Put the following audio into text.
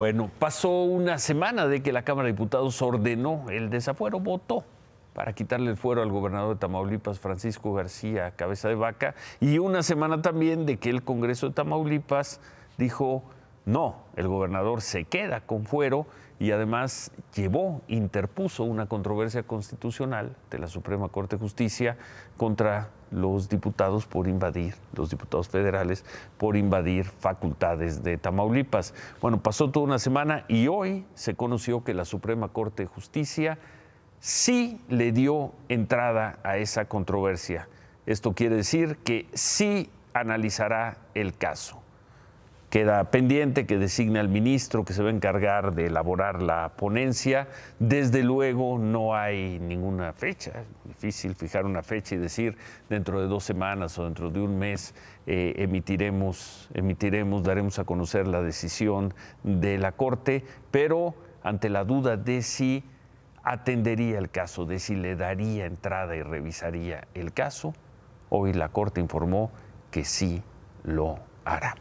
Bueno, pasó una semana de que la Cámara de Diputados ordenó el desafuero, votó para quitarle el fuero al gobernador de Tamaulipas, Francisco García, cabeza de vaca, y una semana también de que el Congreso de Tamaulipas dijo no, el gobernador se queda con fuero y además llevó, interpuso una controversia constitucional de la Suprema Corte de Justicia contra los diputados por invadir, los diputados federales, por invadir facultades de Tamaulipas. Bueno, pasó toda una semana y hoy se conoció que la Suprema Corte de Justicia sí le dio entrada a esa controversia. Esto quiere decir que sí analizará el caso. Queda pendiente que designe al ministro que se va a encargar de elaborar la ponencia. Desde luego no hay ninguna fecha. Es difícil fijar una fecha y decir dentro de dos semanas o dentro de un mes eh, emitiremos, emitiremos, daremos a conocer la decisión de la Corte, pero ante la duda de si atendería el caso, de si le daría entrada y revisaría el caso, hoy la Corte informó que sí lo hará.